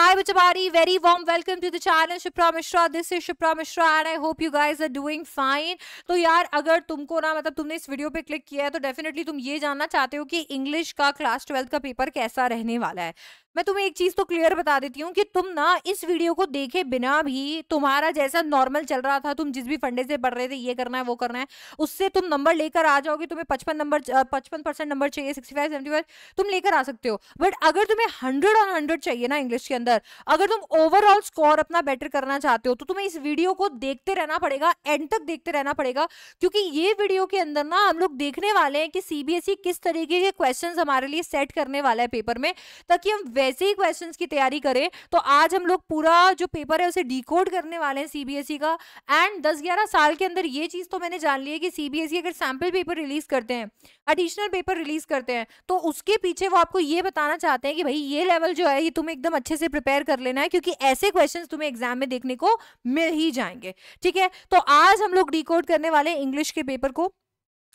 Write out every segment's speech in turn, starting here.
Hi Bachabari, very warm welcome to the channel Shipra Mishra. This is Shipra Mishra and I hope you guys are doing fine. तो यार अगर तुमको ना मतलब तुमने इस वीडियो पे क्लिक किया है तो डेफिनेटली तुम ये जानना चाहते हो कि इंग्लिश का क्लास ट्वेल्थ का पेपर कैसा रहने वाला है मैं तुम्हें एक चीज तो क्लियर बता देती हूँ कि तुम ना इस वीडियो को देखे बिना भी तुम्हारा जैसा नॉर्मल चल रहा था तुम जिस भी फंडे से पढ़ रहे थे ये करना है वो करना है उससे तुम नंबर लेकर आ जाओगे तुम्हें पचपन नंबर पचपन परसेंट नंबर चाहिए सिक्सटी फाइव सेवेंटी फाइव तुम लेकर आ सकते हो बट अगर तुम्हें हंड्रेड ऑन हंड्रेड चाहिए ना इंग्लिश के अंदर अगर तुम ओवरऑल स्कोर अपना बेटर करना चाहते हो तो तुम्हें इस वीडियो को देखते रहना पड़ेगा एंड तक देखते रहना पड़ेगा क्योंकि ये वीडियो के अंदर ना हम लोग देखने वाले हैं कि सीबीएसई e किस तरीके के क्वेश्चन हमारे लिए सेट करने वाला है पेपर में ताकि हम वैसे ही क्वेश्चंस की तैयारी करें तो आज हम लोग पूरा जो पेपर है उसे डिकोड करने वाले हैं सीबीएसई e का एंड दस ग्यारह साल के अंदर ये चीज़ तो मैंने जान ली है कि सीबीएसई e अगर सैम्पल पेपर रिलीज करते हैं एडिशनल पेपर रिलीज करते हैं तो उसके पीछे वो आपको ये बताना चाहते हैं कि भाई ये लेवल जो है ये तुम्हें एकदम अच्छे से प्रिपेयर कर लेना है क्योंकि ऐसे क्वेश्चन तुम्हें एग्जाम में देखने को मिल ही जाएंगे ठीक है तो आज हम लोग डी करने वाले इंग्लिश के पेपर को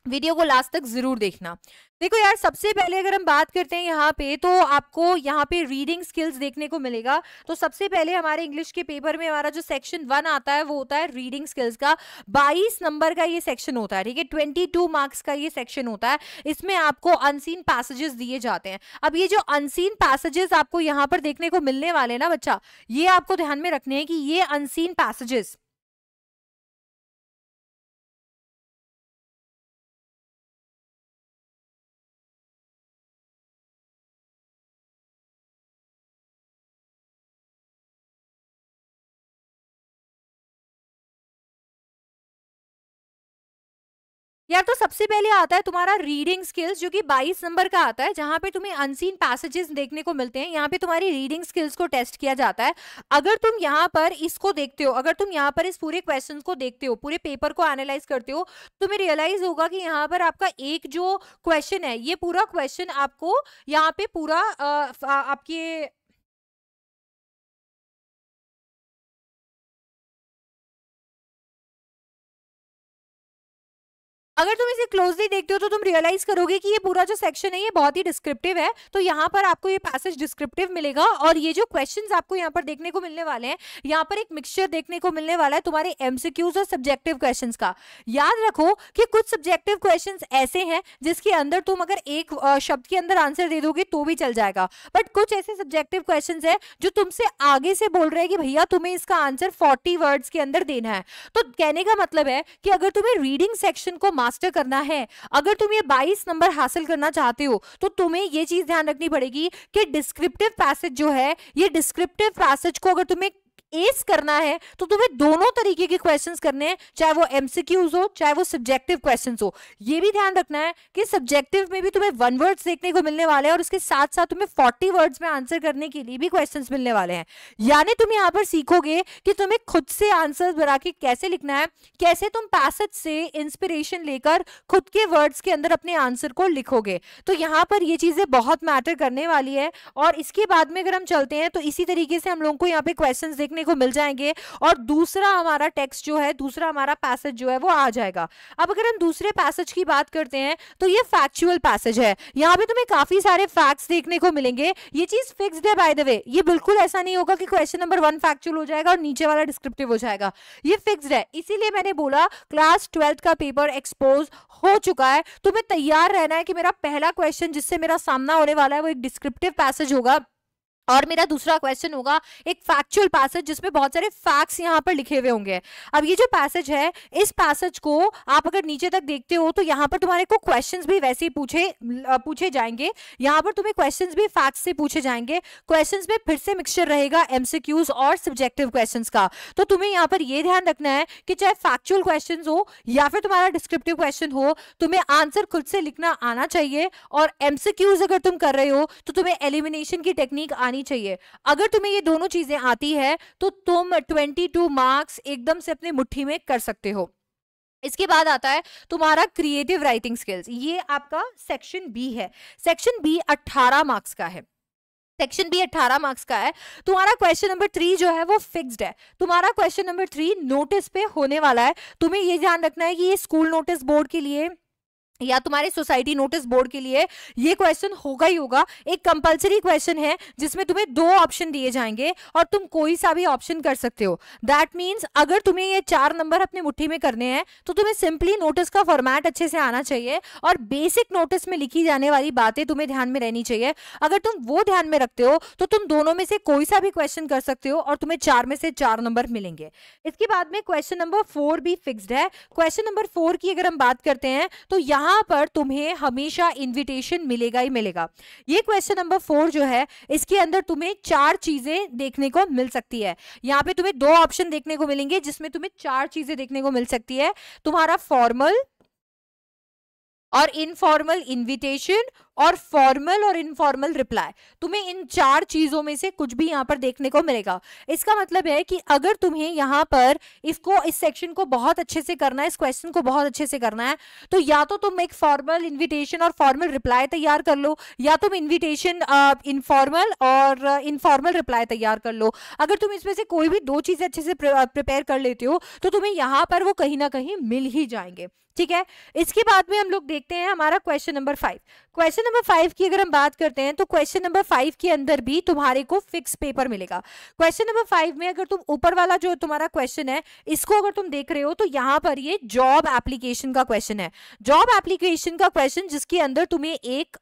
वीडियो को लास्ट तक जरूर देखना देखो यार सबसे पहले अगर हम बात करते हैं यहाँ पे तो आपको यहाँ पे रीडिंग स्किल्स देखने को मिलेगा तो सबसे पहले हमारे इंग्लिश के पेपर में हमारा जो सेक्शन वन आता है वो होता है रीडिंग स्किल्स का 22 नंबर का ये सेक्शन होता है ठीक है 22 मार्क्स का ये सेक्शन होता है इसमें आपको अनसीन पैसेजेस दिए जाते हैं अब ये जो अनसीन पैसेजेस आपको यहाँ पर देखने को मिलने वाले ना बच्चा ये आपको ध्यान में रखने हैं कि ये अनसीन पैसेजेस यार तो सबसे पहले आता है तुम्हारा रीडिंग स्किल्स जो कि 22 नंबर का आता है जहां पे तुम्हें अनसीन पैसेजेस देखने को मिलते हैं यहाँ पे तुम्हारी रीडिंग स्किल्स को टेस्ट किया जाता है अगर तुम यहाँ पर इसको देखते हो अगर तुम यहाँ पर इस पूरे क्वेश्चन को देखते हो पूरे पेपर को एनालाइज करते हो तुम्हें रियलाइज होगा कि यहाँ पर आपका एक जो क्वेश्चन है ये पूरा क्वेश्चन आपको यहाँ पे पूरा आपके अगर तुम इसे क्लोजली देखते हो तो तुम रियलाइज करोगे कि ये पूरा जो सेक्शन है ये बहुत ही डिस्क्रिप्टिव है तो यहाँ पर आपको ये पैसेज डिस्क्रिप्टिव मिलेगा और ये जो क्वेश्चंस आपको यहाँ पर देखने को मिलने वाले हैं यहाँ पर एक मिक्सचर देखने को मिलने वाला है तुम्हारे एमसीक्यूज और सब्जेक्टिव क्वेश्चन का याद रखो कि कुछ सब्जेक्टिव क्वेश्चन ऐसे हैं जिसके अंदर तुम अगर एक शब्द के अंदर आंसर दे दोगे तो भी चल जाएगा बट कुछ ऐसे सब्जेक्टिव क्वेश्चन है जो तुमसे आगे से बोल रहे हैं कि भैया तुम्हें इसका आंसर फोर्टी वर्ड्स के अंदर देना है तो कहने का मतलब है कि अगर तुम्हें रीडिंग सेक्शन को मास्टर करना है अगर तुम ये बाईस नंबर हासिल करना चाहते हो तो तुम्हें ये चीज ध्यान रखनी पड़ेगी कि डिस्क्रिप्टिव पैसेज जो है ये डिस्क्रिप्टिव पैसेज को अगर तुम्हें एस करना है तो तुम्हें दोनों तरीके के क्वेश्चंस करने हैं चाहे वो एमसीक्यूज हो चाहे वो सब्जेक्टिव क्वेश्चंस हो ये भी ध्यान रखना है कि सब्जेक्टिव में भी तुम्हें वन वर्ड्स देखने को मिलने वाले हैं और उसके साथ साथ तुम्हें फोर्टी वर्ड्स में आंसर करने के लिए भी क्वेश्चन मिलने वाले हैं यानी तुम यहाँ पर सीखोगे कि तुम्हें खुद से आंसर बना के कैसे लिखना है कैसे तुम पैसेज से इंस्पिरेशन लेकर खुद के वर्ड्स के अंदर अपने आंसर को लिखोगे तो यहाँ पर ये चीजें बहुत मैटर करने वाली है और इसके बाद में अगर हम चलते हैं तो इसी तरीके से हम लोगों को यहाँ पे क्वेश्चन देखने देखने को मिल जाएंगे और दूसरा हमारा टेक्स्ट जो है दूसरा हमारा पैसेज जो है वो आ जाएगा अब अगर हम दूसरे पैसेज की बात करते हैं तो ये फैक्चुअल पैसेज है यहाँ पे तुम्हें काफी सारे फैक्ट्स देखने को मिलेंगे ये चीज फिक्स्ड है बाय द वे ये बिल्कुल ऐसा नहीं होगा कि क्वेश्चन नंबर वन फैक्चुअल हो जाएगा और नीचे वाला डिस्क्रिप्टिव हो जाएगा ये फिक्स्ड है इसीलिए मैंने बोला क्लास ट्वेल्थ का पेपर एक्सपोज हो चुका है तुम्हें तैयार रहना है कि मेरा पहला क्वेश्चन जिससे मेरा सामना होने वाला है वो एक डिस्क्रिप्टिव पैसेज होगा और मेरा दूसरा क्वेश्चन होगा एक फैक्चुअल पैसेज जिसमें बहुत सारे फैक्ट्स यहाँ पर लिखे हुए होंगे अब ये जो पैसेज है इस पैसेज को आप अगर नीचे तक देखते हो तो यहाँ पर तुम्हारे को क्वेश्चंस भी वैसे ही पूछे पूछे जाएंगे यहाँ पर तुम्हें क्वेश्चंस भी फैक्ट्स से पूछे जाएंगे क्वेश्चन में फिर से मिक्सचर रहेगा एमसीक्यूज और सब्जेक्टिव क्वेश्चन का तो तुम्हें यहाँ पर यह ध्यान रखना है कि चाहे फैक्चुअल क्वेश्चन हो या फिर तुम्हारा डिस्क्रिप्टिव क्वेश्चन हो तुम्हें आंसर खुद से लिखना आना चाहिए और एमसीक्यूज अगर तुम कर रहे हो तो तुम्हें एलिमिनेशन की टेक्निक आनी आनी चाहिए अगर तुम्हें ये दोनों चीजें आती है तो तुम 22 मार्क्स एकदम से अपने मुट्ठी में कर सकते हो इसके बाद आता है तुम्हारा क्रिएटिव राइटिंग स्किल्स ये आपका सेक्शन बी है सेक्शन बी 18 मार्क्स का है सेक्शन बी 18 मार्क्स का है तुम्हारा क्वेश्चन नंबर थ्री जो है वो फिक्स्ड है तुम्हारा क्वेश्चन नंबर थ्री नोटिस पे होने वाला है तुम्हें ये ध्यान रखना है कि ये स्कूल नोटिस बोर्ड के लिए या तुम्हारे सोसाइटी नोटिस बोर्ड के लिए ये क्वेश्चन होगा ही होगा एक कंपलसरी क्वेश्चन है जिसमें तुम्हें दो ऑप्शन दिए जाएंगे और तुम कोई सा भी ऑप्शन कर सकते हो दैट मीन्स अगर तुम्हें ये चार नंबर अपने मुट्ठी में करने हैं तो तुम्हें सिंपली नोटिस का फॉर्मेट अच्छे से आना चाहिए और बेसिक नोटिस में लिखी जाने वाली बातें तुम्हें ध्यान में रहनी चाहिए अगर तुम वो ध्यान में रखते हो तो तुम दोनों में से कोई सा भी क्वेश्चन कर सकते हो और तुम्हें चार में से चार नंबर मिलेंगे इसके बाद में क्वेश्चन नंबर फोर भी फिक्सड है क्वेश्चन नंबर फोर की अगर हम बात करते हैं तो यहाँ यहाँ पर तुम्हें हमेशा इन्विटेशन मिलेगा ही मिलेगा ये क्वेश्चन नंबर फोर जो है इसके अंदर तुम्हें चार चीजें देखने को मिल सकती है यहाँ पे तुम्हें दो ऑप्शन देखने को मिलेंगे जिसमें तुम्हें चार चीजें देखने को मिल सकती है तुम्हारा फॉर्मल और इनफॉर्मल इनविटेशन और फॉर्मल और इनफॉर्मल रिप्लाई तुम्हें इन चार चीजों में से कुछ भी यहाँ पर देखने को मिलेगा इसका मतलब है कि अगर तुम्हें यहाँ पर इसको इस सेक्शन को बहुत अच्छे से करना है इस क्वेश्चन को बहुत अच्छे से करना है तो या तो तुम एक फॉर्मल इन्विटेशन और फॉर्मल रिप्लाई तैयार कर लो या तुम इन्विटेशन इनफॉर्मल और इनफॉर्मल रिप्लाई तैयार कर लो अगर तुम इसमें से कोई भी दो चीजें अच्छे से प्रिपेयर कर लेते हो तो तुम्हें यहाँ पर वो कहीं ना कहीं मिल ही जाएंगे ठीक है इसके बाद में हम लोग देखते हैं हमारा question number five question number five की अगर हम बात करते हैं तो क्वेश्चन नंबर फाइव के अंदर भी तुम्हारे को फिक्स पेपर मिलेगा क्वेश्चन नंबर फाइव में अगर तुम ऊपर वाला जो तुम्हारा क्वेश्चन है इसको अगर तुम देख रहे हो तो यहाँ पर ये जॉब एप्लीकेशन का क्वेश्चन है जॉब एप्लीकेशन का क्वेश्चन जिसके अंदर तुम्हें एक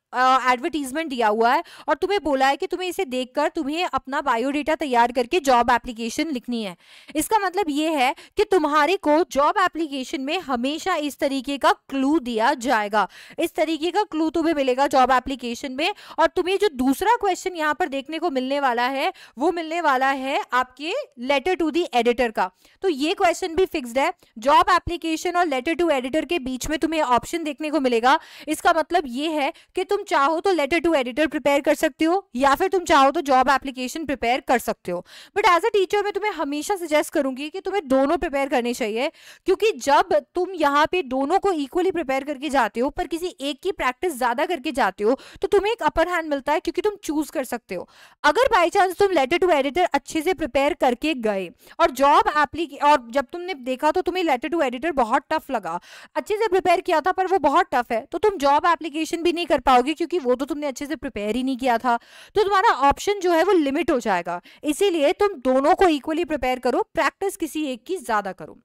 एडवर्टीजमेंट दिया हुआ है और तुम्हें बोला है कि तुम्हें इसे देखकर तुम्हें अपना बायोडेटा तैयार करके जॉब एप्लीकेशन लिखनी है इसका मतलब ये है कि तुम्हारे को जॉब एप्लीकेशन में हमेशा इस तरीके का क्लू दिया जाएगा इस तरीके का क्लू तुम्हें मिलेगा जॉब एप्लीकेशन में और तुम्हें जो दूसरा क्वेश्चन यहाँ पर देखने को मिलने वाला है वो मिलने वाला है आपके लेटर टू दी एडिटर का तो ये क्वेश्चन भी फिक्सड है जॉब एप्लीकेशन और लेटर टू एडिटर के बीच में तुम्हें ऑप्शन देखने को मिलेगा इसका मतलब ये है कि तुम चाहो तो लेटर टू एडिटर प्रिपेयर कर सकते हो या फिर तुम चाहो तो जॉब एप्लीकेशन प्रिपेयर कर सकते हो बट एज अ टीचर मैं तुम्हें हमेशा सजेस्ट करूंगी कि तुम्हें दोनों प्रिपेयर करने चाहिए क्योंकि जब तुम यहाँ पे दोनों को इक्वली प्रिपेयर करके जाते हो पर किसी एक की प्रैक्टिस ज्यादा करके जाते हो तो तुम्हें एक अपर हैंड मिलता है क्योंकि तुम चूज कर सकते हो अगर बाय चांस तुम लेटर टू एडिटर अच्छे से प्रिपेयर करके गए और जॉब एप्ली और जब तुमने देखा तो तुम्हें लेटर टू एडिटर बहुत टफ लगा अच्छे से प्रिपेयर किया था पर वो बहुत टफ है तो तुम जॉब एप्लीकेशन भी नहीं कर पाओगे क्योंकि वो तो तुमने अच्छे से प्रिपेयर ही नहीं किया था तो तुम्हारा ऑप्शन जो है वो लिमिट हो जाएगा इसीलिए तुम दोनों को इक्वली प्रिपेयर करो प्रैक्टिस किसी एक की ज़्यादा करो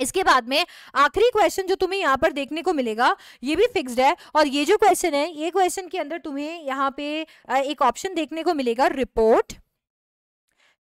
इसके बाद में आखिरी क्वेश्चन जो तुम्हें यहाँ पर देखने को मिलेगा ये भी फिक्स्ड है और ये जो क्वेश्चन है ये क्वेश्चन के अंदर तुम्हें यहाँ पे एक ऑप्शन देखने को मिलेगा रिपोर्ट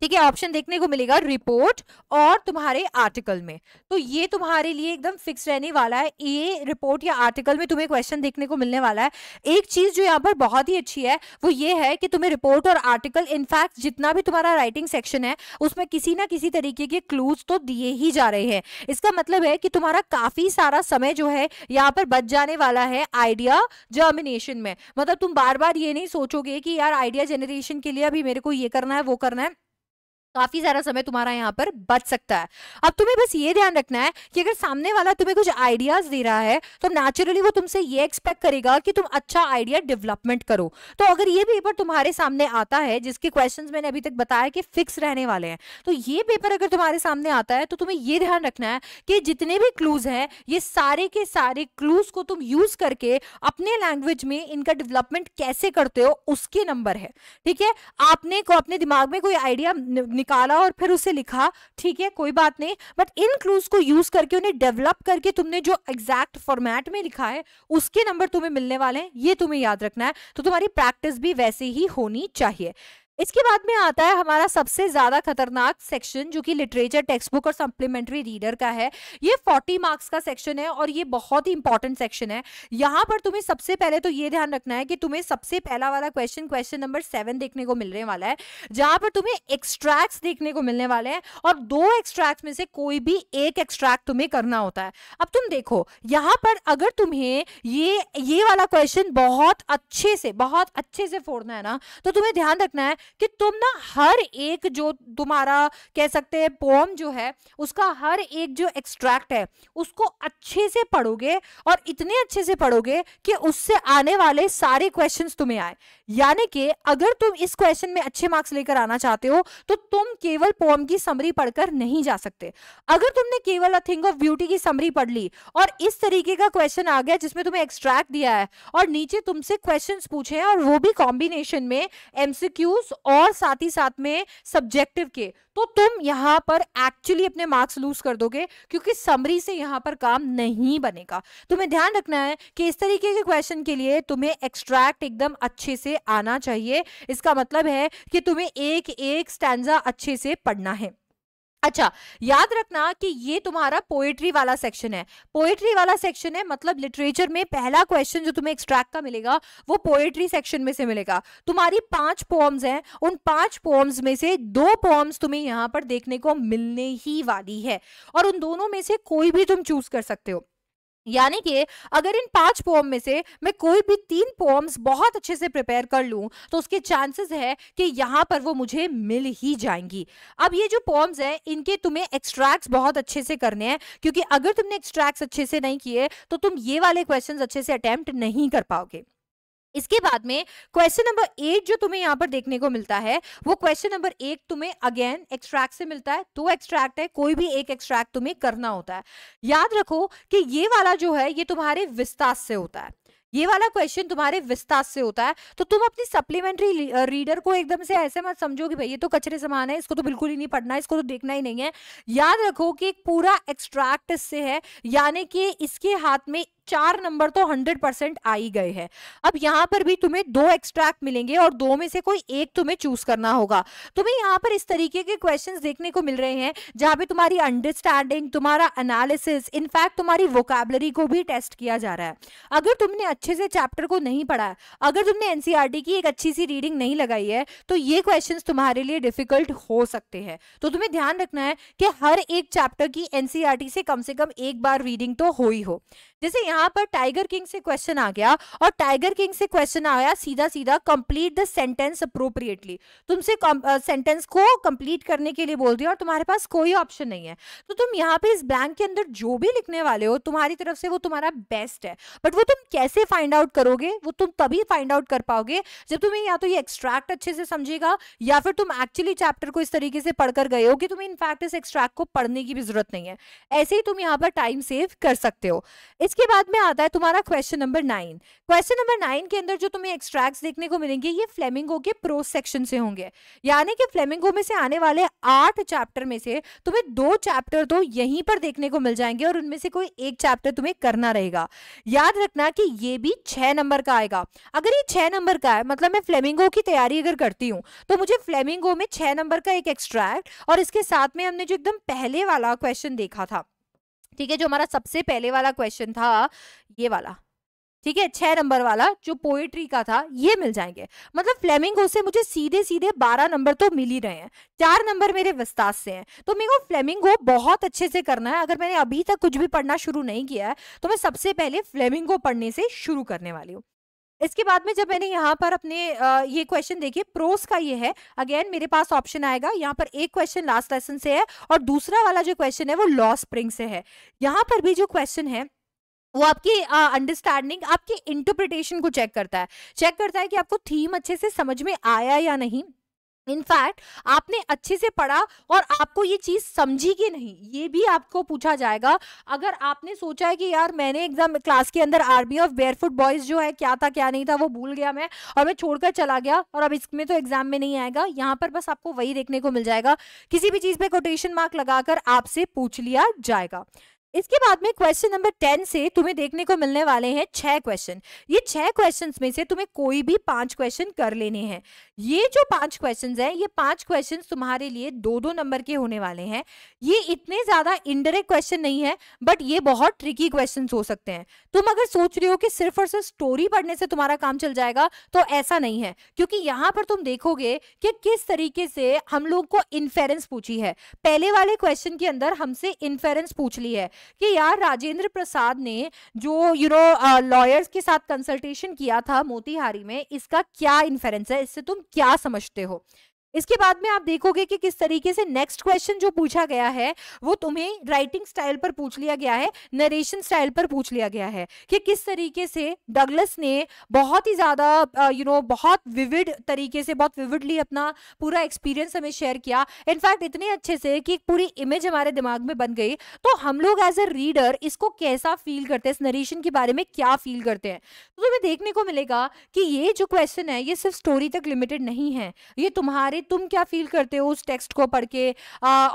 ठीक है ऑप्शन देखने को मिलेगा रिपोर्ट और तुम्हारे आर्टिकल में तो ये तुम्हारे लिए एकदम फिक्स रहने वाला है ये रिपोर्ट या आर्टिकल में तुम्हें क्वेश्चन देखने को मिलने वाला है एक चीज जो यहाँ पर बहुत ही अच्छी है वो ये है कि तुम्हें रिपोर्ट और आर्टिकल इनफैक्ट जितना भी तुम्हारा राइटिंग सेक्शन है उसमें किसी ना किसी तरीके के क्लूज तो दिए ही जा रहे हैं इसका मतलब है कि तुम्हारा काफी सारा समय जो है यहाँ पर बच जाने वाला है आइडिया जर्मिनेशन में मतलब तुम बार बार ये नहीं सोचोगे कि यार आइडिया जनरेशन के लिए अभी मेरे को ये करना है वो करना है काफी सारा समय तुम्हारा यहाँ पर बच सकता है अब तुम्हें बस ये ध्यान रखना है कि अगर सामने वाला तुम्हें कुछ आइडियाज दे रहा है तो नेचुरली वो तुमसे ये एक्सपेक्ट करेगा कि तुम अच्छा आइडिया डेवलपमेंट करो तो अगर ये पेपर तुम्हारे सामने आता है जिसके क्वेश्चन मैंने अभी तक बताया कि फिक्स रहने वाले हैं तो ये पेपर अगर तुम्हारे सामने आता है तो तुम्हें ये ध्यान रखना है कि जितने भी क्लूज हैं ये सारे के सारे क्लूज को तुम यूज करके अपने लैंग्वेज में इनका डेवलपमेंट कैसे करते हो उसके नंबर है ठीक है आपने को अपने दिमाग में कोई आइडिया निकाला और फिर उसे लिखा ठीक है कोई बात नहीं बट इन क्लूज को यूज करके उन्हें डेवलप करके तुमने जो एग्जैक्ट फॉर्मेट में लिखा है उसके नंबर तुम्हें मिलने वाले हैं ये तुम्हें याद रखना है तो तुम्हारी प्रैक्टिस भी वैसे ही होनी चाहिए इसके बाद में आता है हमारा सबसे ज्यादा खतरनाक सेक्शन जो कि लिटरेचर टेक्स्ट बुक और सप्लीमेंट्री रीडर का है ये 40 मार्क्स का सेक्शन है और ये बहुत ही इंपॉर्टेंट सेक्शन है यहाँ पर तुम्हें सबसे पहले तो ये ध्यान रखना है कि तुम्हें सबसे पहला वाला क्वेश्चन क्वेश्चन नंबर सेवन देखने को मिलने वाला है जहां पर तुम्हें एक्सट्रैक्ट देखने को मिलने वाले हैं और दो एक्सट्रैक्ट में से कोई भी एक एक्सट्रैक्ट तुम्हें करना होता है अब तुम देखो यहाँ पर अगर तुम्हें ये ये वाला क्वेश्चन बहुत अच्छे से बहुत अच्छे से फोड़ना है ना तो तुम्हें ध्यान रखना है कि तुम ना हर एक जो तुम्हारा कह सकते हैं पोम जो है उसका हर एक जो एक्सट्रैक्ट है उसको अच्छे से पढ़ोगे और इतने अच्छे से पढ़ोगे कि उससे आने वाले सारे क्वेश्चन तुम्हें आए यानी कि अगर तुम इस क्वेश्चन में अच्छे मार्क्स लेकर आना चाहते हो तो तुम केवल पोम की समरी पढ़कर नहीं जा सकते अगर तुमने केवल अ थिंग ऑफ ब्यूटी की समरी पढ़ ली और इस तरीके का क्वेश्चन आ गया जिसमें तुम्हें एक्सट्रैक्ट दिया है और नीचे तुमसे क्वेश्चन पूछे हैं और वो भी कॉम्बिनेशन में एमसीक्यूज और साथ ही साथ में सब्जेक्टिव के तो तुम यहां पर एक्चुअली अपने मार्क्स लूज कर दोगे क्योंकि समरी से यहां पर काम नहीं बनेगा तुम्हें ध्यान रखना है कि इस तरीके के क्वेश्चन के लिए तुम्हें एक्सट्रैक्ट एकदम अच्छे से आना चाहिए इसका मतलब है कि तुम्हें एक एक स्टैंडा अच्छे से पढ़ना है अच्छा याद रखना कि ये तुम्हारा पोएट्री वाला सेक्शन है पोएट्री वाला सेक्शन है मतलब लिटरेचर में पहला क्वेश्चन जो तुम्हें एक्सट्रैक्ट का मिलेगा वो पोएट्री सेक्शन में से मिलेगा तुम्हारी पांच पोम्स हैं उन पांच पोम्स में से दो पोम्स तुम्हें यहाँ पर देखने को मिलने ही वाली है और उन दोनों में से कोई भी तुम चूज कर सकते हो यानी कि अगर इन पांच पोम में से मैं कोई भी तीन पोम्स बहुत अच्छे से प्रिपेयर कर लूं तो उसके चांसेस है कि यहाँ पर वो मुझे मिल ही जाएंगी अब ये जो पोम्स हैं इनके तुम्हें एक्सट्रैक्ट्स बहुत अच्छे से करने हैं क्योंकि अगर तुमने एक्सट्रैक्ट्स अच्छे से नहीं किए तो तुम ये वाले क्वेश्चन अच्छे से अटैम्प्ट नहीं कर पाओगे इसके बाद में क्वेश्चन नंबर एट जो तुम्हें यहाँ पर देखने को मिलता है वो क्वेश्चन नंबर एक तुम्हें अगेन एक्सट्रैक्ट से मिलता है दो एक्सट्रैक्ट है कोई भी एक एक्सट्रैक्ट तुम्हें करना होता है याद रखो कि ये वाला जो है ये तुम्हारे विस्तार से होता है ये वाला क्वेश्चन तुम्हारे विस्तार से होता है तो तुम अपनी सप्लीमेंट्री रीडर को एकदम से ऐसे मत समझो कि भाई ये तो कचरे समान है इसको तो बिल्कुल ही नहीं पढ़ना इसको तो देखना ही नहीं है याद रखो कि एक पूरा एक्सट्रैक्ट इससे है यानी कि इसके हाथ में चार नंबर तो हंड्रेड परसेंट आ ही गए हैं अब यहाँ पर भी तुम्हें दो एक्सट्रैक्ट मिलेंगे और दो में से कोई एक तुम्हें चूज करना होगा तुम्हें यहाँ पर इस तरीके के क्वेश्चन देखने को मिल रहे हैं जहाँ पे तुम्हारी अंडरस्टैंडिंग तुम्हारा एनालिसिस इनफैक्ट तुम्हारी वोकेबलरी को भी टेस्ट किया जा रहा है अगर तुमने अच्छे से चैप्टर को नहीं पढ़ा अगर तुमने एनसीआरटी e की एक अच्छी सी रीडिंग नहीं लगाई है तो ये क्वेश्चन तुम्हारे लिए डिफिकल्ट हो सकते हैं तो तुम्हें ध्यान रखना है कि हर एक चैप्टर की एनसीआरटी e से कम से कम एक बार रीडिंग तो हो ही हो जैसे यहाँ पर टाइगर किंग से क्वेश्चन आ गया और टाइगर किंग से क्वेश्चन आया सीधा सीधा कंप्लीट द सेंटेंस अप्रोप्रिएटली तुमसे सेंटेंस को कंप्लीट करने के लिए बोल दिया और तुम्हारे पास कोई ऑप्शन नहीं है तो तुम यहाँ पे इस ब्लैंक के अंदर जो भी लिखने वाले हो तुम्हारी तरफ से वो तुम्हारा बेस्ट है बट वो तुम कैसे फाइंड आउट करोगे वो तुम तभी फाइंड आउट कर पाओगे जब तुम्हें या तो ये एक्सट्रैक्ट अच्छे से समझेगा या फिर तुम एक्चुअली चैप्टर को इस तरीके से पढ़कर गए हो कि तुम्हें इनफैक्ट इस एक्सट्रैक्ट को पढ़ने की भी जरूरत नहीं है ऐसे ही तुम यहाँ पर टाइम सेव कर सकते हो इसके बाद बाद में आता है तुम्हारा question number nine question number nine के अंदर जो तुम्हें एक्सट्रैक्ट देखने को मिलेंगे ये फ्लेमिंगो के प्रो सेक्शन से होंगे यानी कि फ्लेमिंगो में से आने वाले आठ चैप्टर में से तुम्हें दो चैप्टर तो यहीं पर देखने को मिल जाएंगे और उनमें से कोई एक चैप्टर तुम्हें करना रहेगा याद रखना की ये भी छह नंबर का आएगा अगर ये छह नंबर का है मतलब मैं फ्लेमिंगो की तैयारी अगर करती हूँ तो मुझे फ्लेमिंगो में छह नंबर का एक एक्सट्रैक्ट और इसके साथ में हमने जो एकदम पहले वाला क्वेश्चन देखा था ठीक है जो हमारा सबसे पहले वाला क्वेश्चन था ये वाला ठीक है छह नंबर वाला जो पोएट्री का था ये मिल जाएंगे मतलब फ्लेमिंगो से मुझे सीधे सीधे बारह नंबर तो मिल ही रहे हैं चार नंबर मेरे विस्तार से हैं तो मेरे को फ्लेमिंगो बहुत अच्छे से करना है अगर मैंने अभी तक कुछ भी पढ़ना शुरू नहीं किया है तो मैं सबसे पहले फ्लेमिंगो पढ़ने से शुरू करने वाली हूँ इसके बाद में जब मैंने यहाँ पर अपने ये क्वेश्चन देखिए प्रोस का ये है अगेन मेरे पास ऑप्शन आएगा यहाँ पर एक क्वेश्चन लास्ट लेसन से है और दूसरा वाला जो क्वेश्चन है वो लॉ स्प्रिंग से है यहाँ पर भी जो क्वेश्चन है वो आपकी अंडरस्टैंडिंग आपकी इंटरप्रिटेशन को चेक करता है चेक करता है कि आपको थीम अच्छे से समझ में आया या नहीं इनफैक्ट आपने अच्छे से पढ़ा और आपको ये चीज़ समझी कि नहीं ये भी आपको पूछा जाएगा अगर आपने सोचा है कि यार मैंने एग्जाम क्लास के अंदर आर्मी ऑफ बेयरफुट बॉयज़ जो है क्या था क्या नहीं था वो भूल गया मैं और मैं छोड़कर चला गया और अब इसमें तो एग्जाम में नहीं आएगा यहाँ पर बस आपको वही देखने को मिल जाएगा किसी भी चीज़ पे कोटेशन मार्क लगाकर आपसे पूछ लिया जाएगा इसके बाद में क्वेश्चन नंबर टेन से तुम्हें देखने को मिलने वाले हैं छह क्वेश्चन ये छह क्वेश्चंस में से तुम्हें कोई भी पांच क्वेश्चन कर लेने हैं ये जो पांच क्वेश्चंस हैं ये पांच क्वेश्चंस तुम्हारे लिए दो दो नंबर के होने वाले हैं ये इतने ज्यादा इनडायरेक्ट क्वेश्चन नहीं है बट ये बहुत ट्रिकी क्वेश्चन हो सकते हैं तुम अगर सोच रहे हो कि सिर्फ और सिर्फ स्टोरी पढ़ने से तुम्हारा काम चल जाएगा तो ऐसा नहीं है क्योंकि यहाँ पर तुम देखोगे कि किस तरीके से हम लोग को इन्फेरेंस पूछी है पहले वाले क्वेश्चन के अंदर हमसे इन्फेरेंस पूछ ली है कि यार राजेंद्र प्रसाद ने जो यू नो लॉयर्स के साथ कंसल्टेशन किया था मोतिहारी में इसका क्या इन्फेरेंस है इससे तुम क्या समझते हो इसके बाद में आप देखोगे कि किस तरीके से नेक्स्ट क्वेश्चन जो पूछा गया है वो तुम्हें राइटिंग स्टाइल पर पूछ लिया गया है नरेशन स्टाइल पर पूछ लिया गया है कि किस तरीके से डगलस ने बहुत ही ज़्यादा यू नो बहुत विविड तरीके से बहुत विविडली अपना पूरा एक्सपीरियंस हमें शेयर किया इनफैक्ट इतने अच्छे से कि एक पूरी इमेज हमारे दिमाग में बन गई तो हम लोग एज ए रीडर इसको कैसा फील करते हैं इस नरेशन के बारे में क्या फील करते हैं तो तुम्हें देखने को मिलेगा कि ये जो क्वेश्चन है ये सिर्फ स्टोरी तक लिमिटेड नहीं है ये तुम्हारे भाई तुम क्या फील करते हो उस टेक्स्ट को पढ़ के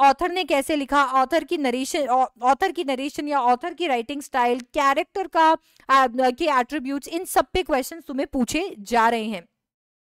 ऑथर ने कैसे लिखा ऑथर की नरेशन ऑथर की नरेशन या ऑथर की राइटिंग स्टाइल कैरेक्टर का के एट्रीब्यूट्स इन सब पे क्वेश्चन तुम्हें पूछे जा रहे हैं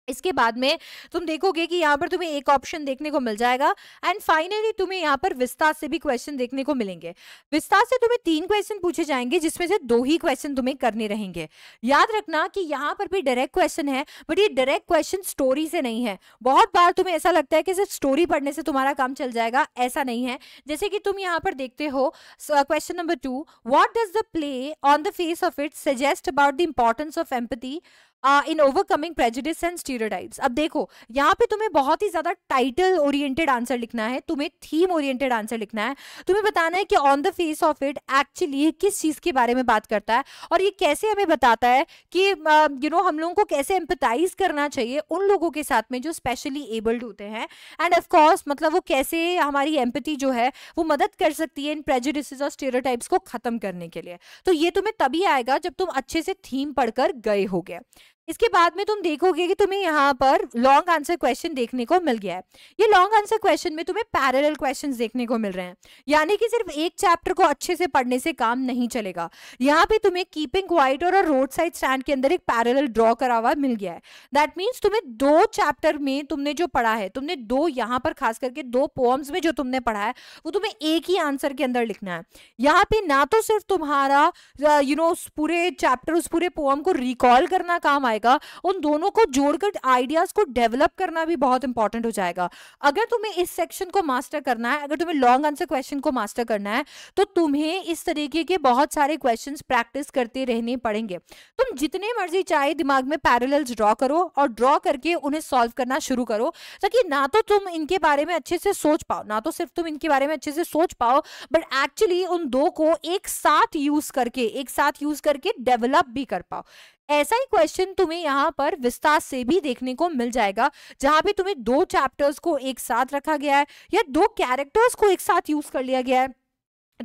इसके बाद में तुम देखोगे कि यहाँ पर तुम्हें एक ऑप्शन देखने को मिल जाएगा एंड फाइनली तुम्हें यहाँ पर विस्तार से भी क्वेश्चन देखने को मिलेंगे विस्तार से तुम्हें तीन क्वेश्चन पूछे जाएंगे जिसमें से दो ही क्वेश्चन तुम्हें करने रहेंगे याद रखना कि यहाँ पर भी डायरेक्ट क्वेश्चन है बट ये डायरेक्ट क्वेश्चन स्टोरी से नहीं है बहुत बार तुम्हें ऐसा लगता है कि सिर्फ स्टोरी पढ़ने से तुम्हारा काम चल जाएगा ऐसा नहीं है जैसे कि तुम यहाँ पर देखते हो question number two what does the play on the face of it suggest about the importance of empathy in overcoming prejudice and stereotypes अब देखो यहाँ पे तुम्हें बहुत ही ज्यादा टाइटल ओरिएंटेड आंसर लिखना है तुम्हें थीम ओरिएंटेड आंसर लिखना है तुम्हें बताना है कि on the face of it actually किस चीज के बारे में बात करता है और ये कैसे हमें बताता है कि you uh, know you know, हम लोगों को कैसे एम्पताइज करना चाहिए उन लोगों के साथ में जो स्पेशली एबल्ड होते हैं एंड ऑफकोर्स मतलब वो कैसे हमारी एम्पति जो है वो मदद कर सकती है इन प्रेजिडिस और स्टेरोटाइप्स को खत्म करने के लिए तो ये तुम्हें तभी आएगा जब तुम अच्छे से थीम पढ़कर गए हो गए इसके बाद में तुम देखोगे कि तुम्हें यहाँ पर लॉन्ग आंसर क्वेश्चन देखने को मिल गया है ये लॉन्ग आंसर क्वेश्चन में तुम्हें पैरेलल क्वेश्चंस देखने को मिल रहे हैं यानी कि सिर्फ एक चैप्टर को अच्छे से पढ़ने से काम नहीं चलेगा यहाँ पे तुम्हें कीपिंग व्हाइट और रोड साइड स्टैंड के अंदर एक पैरल ड्रॉ करा हुआ मिल गया है दैट मीन्स तुम्हें दो चैप्टर में तुमने जो पढ़ा है तुमने दो यहाँ पर खास करके दो पोम्स में जो तुमने पढ़ा है वो तुम्हें एक ही आंसर के अंदर लिखना है यहाँ पे ना तो सिर्फ तुम्हारा यू नो पूरे चैप्टर उस पूरे पोम को रिकॉल करना काम आया जाएगा उन दोनों को जोड़कर आइडियाज को डेवलप करना भी बहुत इंपॉर्टेंट हो जाएगा अगर तुम्हें इस सेक्शन को मास्टर करना है अगर तुम्हें लॉन्ग आंसर क्वेश्चन को मास्टर करना है तो तुम्हें इस तरीके के बहुत सारे क्वेश्चन प्रैक्टिस करते रहने पड़ेंगे तुम जितने मर्जी चाहे दिमाग में पैरेलल्स ड्रॉ करो और ड्रॉ करके उन्हें सॉल्व करना शुरू करो ताकि ना तो तुम इनके बारे में अच्छे से सोच पाओ ना तो सिर्फ तुम इनके बारे में अच्छे से सोच पाओ बट एक्चुअली उन दो को एक साथ यूज करके एक साथ यूज करके डेवलप भी कर पाओ ऐसा ही क्वेश्चन तुम्हें यहाँ पर विस्तार से भी देखने को मिल जाएगा जहां पे तुम्हें दो चैप्टर्स को एक साथ रखा गया है या दो कैरेक्टर्स को एक साथ यूज कर लिया गया है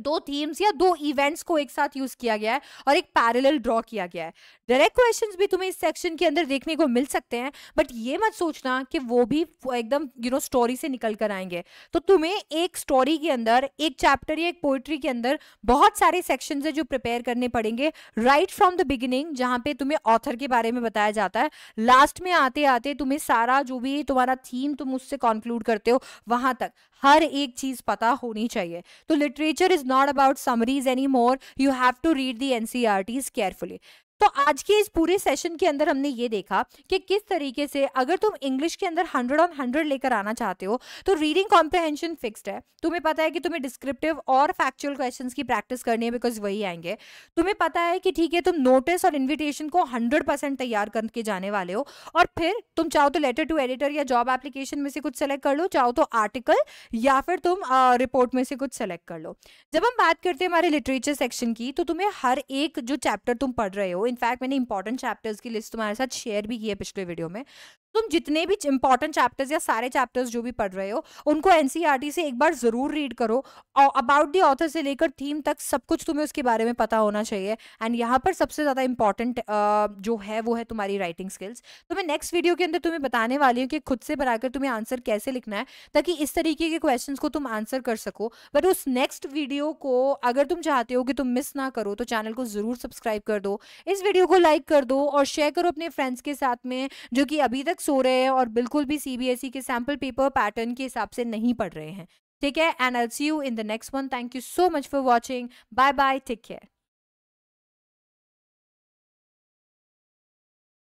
दो थीम्स या दो इवेंट्स को एक साथ यूज किया गया है और एक पैरेलल ड्रॉ किया गया है डायरेक्ट क्वेश्चंस भी तुम्हें इस सेक्शन के अंदर देखने को मिल सकते हैं बट ये मत सोचना कि वो भी एकदम यू नो स्टोरी से निकल कर आएंगे तो तुम्हें एक स्टोरी के अंदर एक चैप्टर या एक पोइट्री के अंदर बहुत सारे सेक्शन है जो प्रिपेयर करने पड़ेंगे राइट फ्रॉम द बिगिनिंग जहाँ पे तुम्हें ऑथर के बारे में बताया जाता है लास्ट में आते आते तुम्हें सारा जो भी तुम्हारा थीम तुम उससे कॉन्क्लूड करते हो वहां तक हर एक चीज पता होनी चाहिए तो literature is not about summaries any more you have to read the NCERT carefully तो आज के इस पूरे सेशन के अंदर हमने ये देखा कि किस तरीके से अगर तुम इंग्लिश के अंदर हंड्रेड ऑन हंड्रेड लेकर आना चाहते हो तो रीडिंग कॉम्प्रहेंशन फिक्स्ड है तुम्हें पता है कि तुम्हें डिस्क्रिप्टिव और फैक्चुअल क्वेश्चन की प्रैक्टिस करनी है बिकॉज वही आएंगे तुम्हें पता है कि ठीक है तुम नोटिस और इन्विटेशन को हंड्रेड तैयार करके जाने वाले हो और फिर तुम चाहो तो लेटर टू एडिटर या जॉब एप्लीकेशन में से कुछ सेलेक्ट कर लो चाहो तो आर्टिकल या फिर तुम रिपोर्ट में से कुछ सेलेक्ट कर लो जब हम बात करते हैं हमारे लिटरेचर सेक्शन की तो तुम्हें हर एक जो चैप्टर तुम पढ़ रहे हो इनफैक्ट मैंने इंपॉर्टेंट चैप्टर्स की लिस्ट तुम्हारे साथ शेयर भी की है पिछले वीडियो में तुम जितने भी इंपॉर्टेंट चैप्टर्स या सारे चैप्टर्स जो भी पढ़ रहे हो उनको एनसीईआरटी e से एक बार जरूर रीड करो और अबाउट दी ऑथर से लेकर थीम तक सब कुछ तुम्हें उसके बारे में पता होना चाहिए एंड यहाँ पर सबसे ज़्यादा इंपॉर्टेंट जो है वो है तुम्हारी राइटिंग स्किल्स तो मैं नेक्स्ट वीडियो के अंदर तुम्हें बताने वाली हूँ कि खुद से बनाकर तुम्हें आंसर कैसे लिखना है ताकि इस तरीके के क्वेश्चन को तुम आंसर कर सको बट उस नेक्स्ट वीडियो को अगर तुम चाहते हो कि तुम मिस ना करो तो चैनल को ज़रूर सब्सक्राइब कर दो इस वीडियो को लाइक कर दो और शेयर करो अपने फ्रेंड्स के साथ में जो कि अभी तक सो रहे हैं और बिल्कुल भी सीबीएसई e के सैम्पल पेपर पैटर्न के हिसाब से नहीं पढ़ रहे हैं ठीक है and I see you in the next one thank you so much for watching bye bye take care